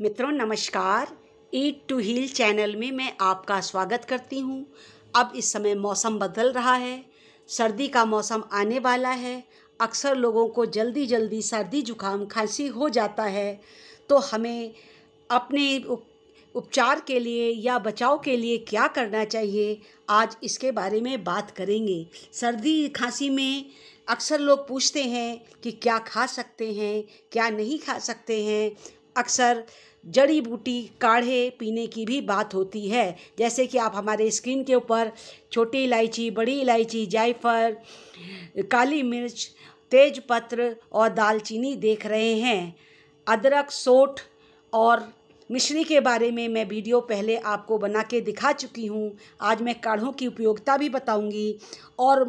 मित्रों नमस्कार ईट to heal channel में मैं आपका स्वागत करती हूँ अब इस समय मौसम बदल रहा है सर्दी का मौसम आने वाला है अक्सर लोगों को जल्दी जल्दी सर्दी जुकाम खांसी हो जाता है तो हमें अपने उपचार के लिए या बचाव के लिए क्या करना चाहिए आज इसके बारे में बात करेंगे सर्दी खांसी में अक्सर लोग पूछते हैं कि क्या खा सकते हैं क्या नहीं खा सकते हैं अक्सर जड़ी बूटी काढ़े पीने की भी बात होती है जैसे कि आप हमारे स्क्रीन के ऊपर छोटी इलायची बड़ी इलायची जायफल काली मिर्च तेज पत्र और दालचीनी देख रहे हैं अदरक सोठ और मिश्री के बारे में मैं वीडियो पहले आपको बना के दिखा चुकी हूँ आज मैं काढ़ों की उपयोगिता भी बताऊँगी और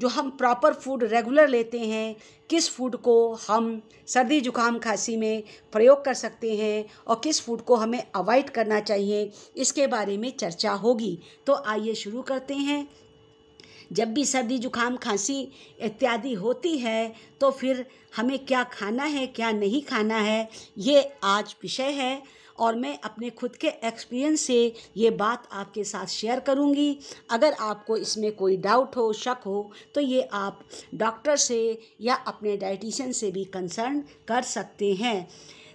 जो हम प्रॉपर फूड रेगुलर लेते हैं किस फूड को हम सर्दी जुकाम खांसी में प्रयोग कर सकते हैं और किस फूड को हमें अवॉइड करना चाहिए इसके बारे में चर्चा होगी तो आइए शुरू करते हैं जब भी सर्दी जुकाम खांसी इत्यादि होती है तो फिर हमें क्या खाना है क्या नहीं खाना है ये आज विषय है और मैं अपने खुद के एक्सपीरियंस से ये बात आपके साथ शेयर करूँगी अगर आपको इसमें कोई डाउट हो शक हो तो ये आप डॉक्टर से या अपने डाइटिशियन से भी कंसर्न कर सकते हैं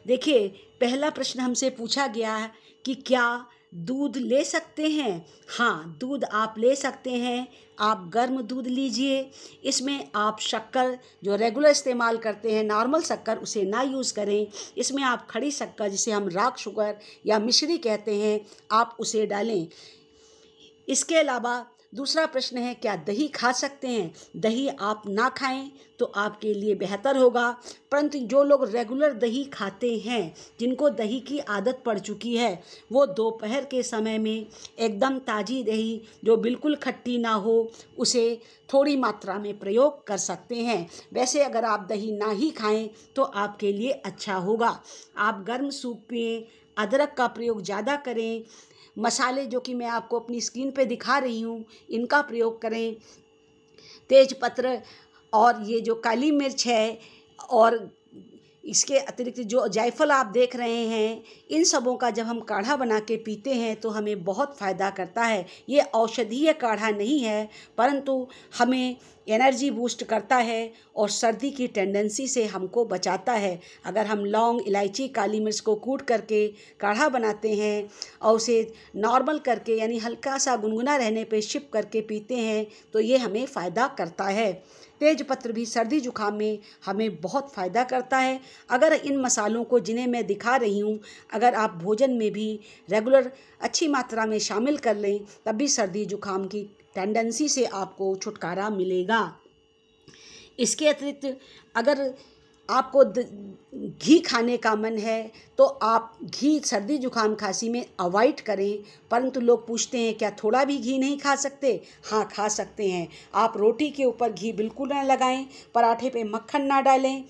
देखिए पहला प्रश्न हमसे पूछा गया है कि क्या दूध ले सकते हैं हाँ दूध आप ले सकते हैं आप गर्म दूध लीजिए इसमें आप शक्कर जो रेगुलर इस्तेमाल करते हैं नॉर्मल शक्कर उसे ना यूज़ करें इसमें आप खड़ी शक्कर जिसे हम राख शुगर या मिश्री कहते हैं आप उसे डालें इसके अलावा दूसरा प्रश्न है क्या दही खा सकते हैं दही आप ना खाएं तो आपके लिए बेहतर होगा परंतु जो लोग रेगुलर दही खाते हैं जिनको दही की आदत पड़ चुकी है वो दोपहर के समय में एकदम ताज़ी दही जो बिल्कुल खट्टी ना हो उसे थोड़ी मात्रा में प्रयोग कर सकते हैं वैसे अगर आप दही ना ही खाएं तो आपके लिए अच्छा होगा आप गर्म सूप पिए अदरक का प्रयोग ज़्यादा करें मसाले जो कि मैं आपको अपनी स्क्रीन पे दिखा रही हूँ इनका प्रयोग करें तेज पत्र और ये जो काली मिर्च है और इसके अतिरिक्त जो जायफल आप देख रहे हैं इन सबों का जब हम काढ़ा बना के पीते हैं तो हमें बहुत फ़ायदा करता है ये औषधीय काढ़ा नहीं है परंतु हमें एनर्जी बूस्ट करता है और सर्दी की टेंडेंसी से हमको बचाता है अगर हम लौंग इलायची काली मिर्च को कूट करके काढ़ा बनाते हैं और उसे नॉर्मल करके यानी हल्का सा गुनगुना रहने पे शिप करके पीते हैं तो ये हमें फ़ायदा करता है तेजपत्र भी सर्दी जुकाम में हमें बहुत फ़ायदा करता है अगर इन मसालों को जिन्हें मैं दिखा रही हूँ अगर आप भोजन में भी रेगुलर अच्छी मात्रा में शामिल कर लें तब भी सर्दी जुकाम की टेंडेंसी से आपको छुटकारा मिलेगा इसके अतिरिक्त अगर आपको घी खाने का मन है तो आप घी सर्दी जुकाम खांसी में अवॉइड करें परंतु लोग पूछते हैं क्या थोड़ा भी घी नहीं खा सकते हाँ खा सकते हैं आप रोटी के ऊपर घी बिल्कुल ना लगाएं पराठे पे मक्खन ना डालें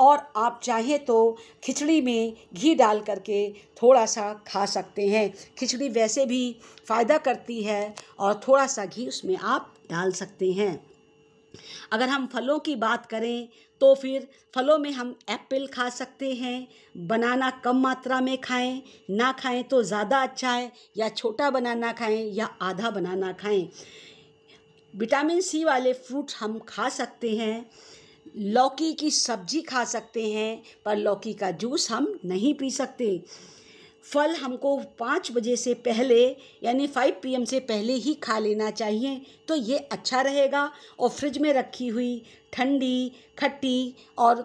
और आप चाहें तो खिचड़ी में घी डाल करके थोड़ा सा खा सकते हैं खिचड़ी वैसे भी फ़ायदा करती है और थोड़ा सा घी उसमें आप डाल सकते हैं अगर हम फलों की बात करें तो फिर फलों में हम एप्पल खा सकते हैं बनाना कम मात्रा में खाएं ना खाएं तो ज़्यादा अच्छा है या छोटा बनाना खाएं या आधा बनाना खाएं विटामिन सी वाले फ्रूट हम खा सकते हैं लौकी की सब्जी खा सकते हैं पर लौकी का जूस हम नहीं पी सकते फल हमको पाँच बजे से पहले यानी फाइव पीएम से पहले ही खा लेना चाहिए तो ये अच्छा रहेगा और फ्रिज में रखी हुई ठंडी खट्टी और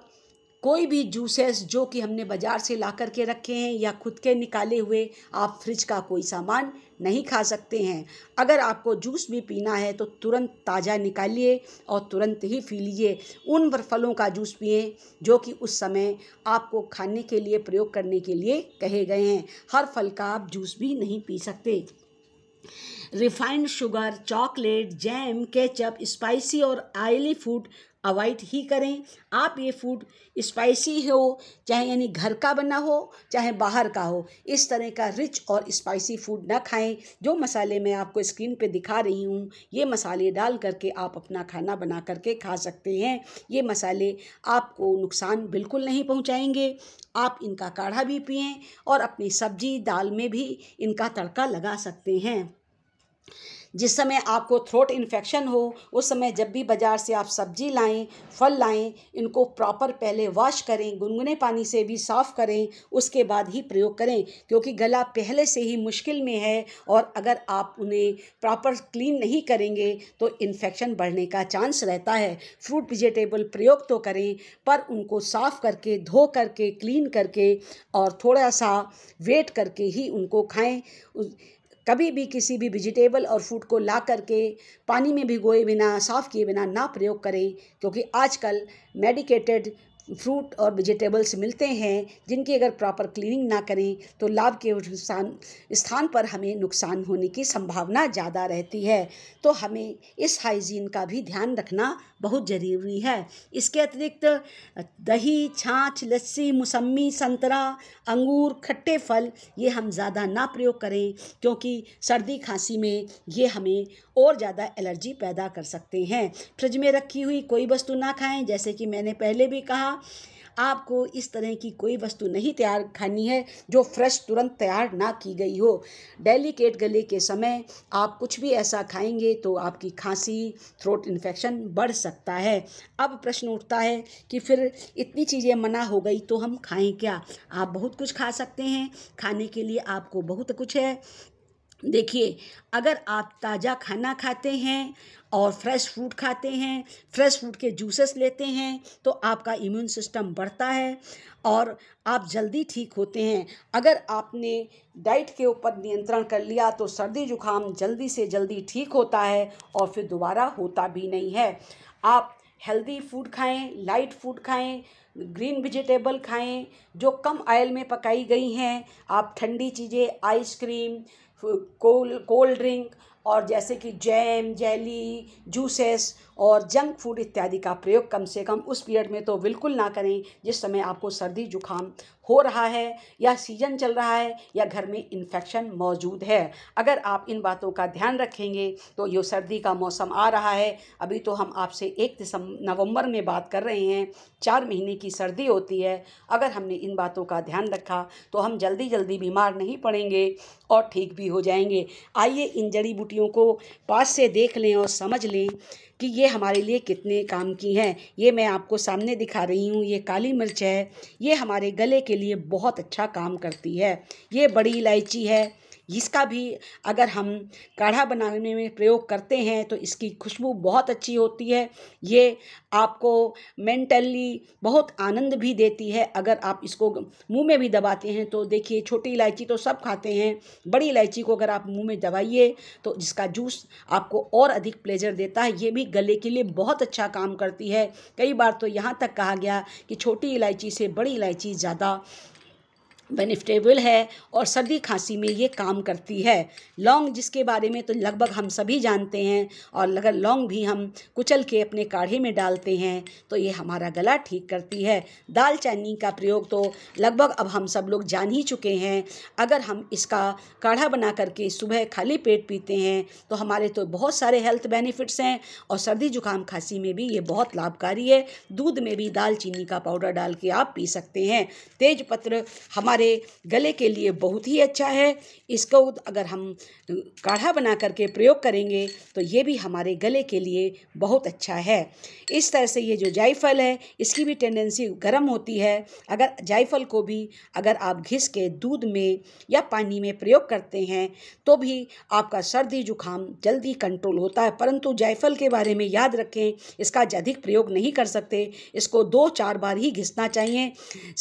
कोई भी जूसेस जो कि हमने बाज़ार से ला कर के रखे हैं या खुद के निकाले हुए आप फ्रिज का कोई सामान नहीं खा सकते हैं अगर आपको जूस भी पीना है तो तुरंत ताज़ा निकालिए और तुरंत ही पी लीजिए उन फलों का जूस पिए जो कि उस समय आपको खाने के लिए प्रयोग करने के लिए कहे गए हैं हर फल का आप जूस भी नहीं पी सकते refined sugar chocolate jam ketchup spicy और आयली फूड अवॉइड ही करें आप ये फूड स्पाइसी हो चाहे यानी घर का बना हो चाहे बाहर का हो इस तरह का रिच और स्पाइसी फूड ना खाएं जो मसाले मैं आपको स्क्रीन पे दिखा रही हूँ ये मसाले डाल करके आप अपना खाना बना करके खा सकते हैं ये मसाले आपको नुकसान बिल्कुल नहीं पहुँचाएंगे आप इनका काढ़ा भी पिएँ और अपनी सब्जी दाल में भी इनका तड़का लगा सकते हैं जिस समय आपको थ्रोट इन्फेक्शन हो उस समय जब भी बाज़ार से आप सब्जी लाएं फल लाएं इनको प्रॉपर पहले वॉश करें गुनगुने पानी से भी साफ़ करें उसके बाद ही प्रयोग करें क्योंकि गला पहले से ही मुश्किल में है और अगर आप उन्हें प्रॉपर क्लीन नहीं करेंगे तो इन्फेक्शन बढ़ने का चांस रहता है फ्रूट वेजिटेबल प्रयोग तो करें पर उनको साफ़ करके धो करके क्लीन करके और थोड़ा सा वेट करके ही उनको खाएँ कभी भी किसी भी वेजिटेबल और फूड को ला करके पानी में भिगोए बिना साफ़ किए बिना ना प्रयोग करें क्योंकि आजकल मेडिकेटेड फ्रूट और वेजिटेबल्स मिलते हैं जिनकी अगर प्रॉपर क्लीनिंग ना करें तो लाभ के स्थान स्थान पर हमें नुकसान होने की संभावना ज़्यादा रहती है तो हमें इस हाइजीन का भी ध्यान रखना बहुत ज़रूरी है इसके अतिरिक्त दही छाछ लस्सी मौसमी संतरा अंगूर खट्टे फल ये हम ज़्यादा ना प्रयोग करें क्योंकि सर्दी खांसी में ये हमें और ज़्यादा एलर्जी पैदा कर सकते हैं फ्रिज में रखी हुई कोई वस्तु ना खाएं जैसे कि मैंने पहले भी कहा आपको इस तरह की कोई वस्तु नहीं तैयार खानी है जो फ्रेश तुरंत तैयार ना की गई हो डेलीकेट गले के समय आप कुछ भी ऐसा खाएंगे तो आपकी खांसी थ्रोट इन्फेक्शन बढ़ सकता है अब प्रश्न उठता है कि फिर इतनी चीज़ें मना हो गई तो हम खाएं क्या आप बहुत कुछ खा सकते हैं खाने के लिए आपको बहुत कुछ है देखिए अगर आप ताज़ा खाना खाते हैं और फ्रेश फ्रूट खाते हैं फ्रेश फ्रूट के जूसेस लेते हैं तो आपका इम्यून सिस्टम बढ़ता है और आप जल्दी ठीक होते हैं अगर आपने डाइट के ऊपर नियंत्रण कर लिया तो सर्दी जुकाम जल्दी से जल्दी ठीक होता है और फिर दोबारा होता भी नहीं है आप हेल्दी फूड खाएं लाइट फूड खाएं ग्रीन वेजिटेबल खाएं जो कम ऑयल में पकाई गई हैं आप ठंडी चीज़ें आइसक्रीम कोल्ड कोल्ड ड्रिंक और जैसे कि जैम जेली जूसेस और जंक फूड इत्यादि का प्रयोग कम से कम उस पीरियड में तो बिल्कुल ना करें जिस समय आपको सर्दी जुकाम हो रहा है या सीजन चल रहा है या घर में इन्फेक्शन मौजूद है अगर आप इन बातों का ध्यान रखेंगे तो ये सर्दी का मौसम आ रहा है अभी तो हम आपसे एक दिसंबर नवंबर में बात कर रहे हैं चार महीने की सर्दी होती है अगर हमने इन बातों का ध्यान रखा तो हम जल्दी जल्दी बीमार नहीं पड़ेंगे और ठीक भी हो जाएंगे आइए इन जड़ी बूटियों को पास से देख लें और समझ लें कि ये हमारे लिए कितने काम की हैं ये मैं आपको सामने दिखा रही हूँ ये काली मिर्च है ये हमारे गले के लिए बहुत अच्छा काम करती है ये बड़ी इलायची है इसका भी अगर हम काढ़ा बनाने में प्रयोग करते हैं तो इसकी खुशबू बहुत अच्छी होती है ये आपको मेंटली बहुत आनंद भी देती है अगर आप इसको मुंह में भी दबाते हैं तो देखिए छोटी इलायची तो सब खाते हैं बड़ी इलायची को अगर आप मुंह में दबाइए तो जिसका जूस आपको और अधिक प्लेजर देता है ये भी गले के लिए बहुत अच्छा काम करती है कई बार तो यहाँ तक कहा गया कि छोटी इलायची से बड़ी इलायची ज़्यादा बेनिफिटेबल है और सर्दी खांसी में ये काम करती है लौंग जिसके बारे में तो लगभग हम सभी जानते हैं और अगर लौंग भी हम कुचल के अपने काढ़े में डालते हैं तो ये हमारा गला ठीक करती है दाल चीनी का प्रयोग तो लगभग अब हम सब लोग जान ही चुके हैं अगर हम इसका काढ़ा बना करके सुबह खाली पेट पीते हैं तो हमारे तो बहुत सारे हेल्थ बेनिफिट्स हैं और सर्दी जुकाम खांसी में भी ये बहुत लाभकारी है दूध में भी दालचीनी का पाउडर डाल के आप पी सकते हैं पत्र हमारे हमारे गले के लिए बहुत ही अच्छा है इसको अगर हम काढ़ा बना करके प्रयोग करेंगे तो ये भी हमारे गले के लिए बहुत अच्छा है इस तरह से ये जो जायफल है इसकी भी टेंडेंसी गर्म होती है अगर जायफल को भी अगर आप घिस के दूध में या पानी में प्रयोग करते हैं तो भी आपका सर्दी जुखाम जल्दी कंट्रोल होता है परंतु जायफल के बारे में याद रखें इसका अधिक प्रयोग नहीं कर सकते इसको दो चार बार ही घिसना चाहिए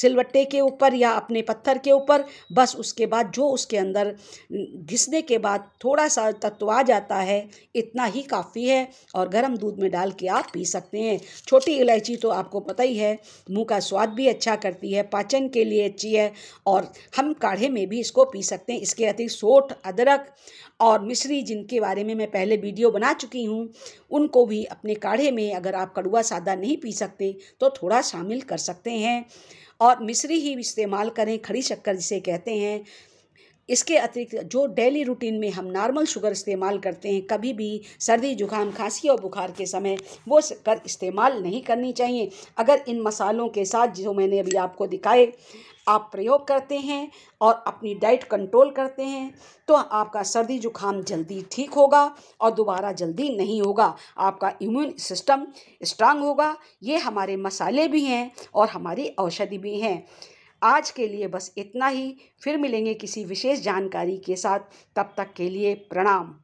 सिलवट्टे के ऊपर या अपने पत्ते पत्थर के ऊपर बस उसके बाद जो उसके अंदर घिसने के बाद थोड़ा सा तत्व आ जाता है इतना ही काफ़ी है और गर्म दूध में डाल के आप पी सकते हैं छोटी इलायची तो आपको पता ही है मुंह का स्वाद भी अच्छा करती है पाचन के लिए अच्छी है और हम काढ़े में भी इसको पी सकते हैं इसके अतिरिक्त सोठ अदरक और मिश्री जिनके बारे में मैं पहले वीडियो बना चुकी हूँ उनको भी अपने काढ़े में अगर आप कड़ुआ सादा नहीं पी सकते तो थोड़ा शामिल कर सकते हैं और मिश्री ही इस्तेमाल करें खड़ी शक्कर जिसे कहते हैं इसके अतिरिक्त जो डेली रूटीन में हम नॉर्मल शुगर इस्तेमाल करते हैं कभी भी सर्दी जुकाम खांसी और बुखार के समय वो कर इस्तेमाल नहीं करनी चाहिए अगर इन मसालों के साथ जो मैंने अभी आपको दिखाए आप प्रयोग करते हैं और अपनी डाइट कंट्रोल करते हैं तो आपका सर्दी जुकाम जल्दी ठीक होगा और दोबारा जल्दी नहीं होगा आपका इम्यून सिस्टम स्ट्रांग होगा ये हमारे मसाले भी हैं और हमारी औषधि भी हैं आज के लिए बस इतना ही फिर मिलेंगे किसी विशेष जानकारी के साथ तब तक के लिए प्रणाम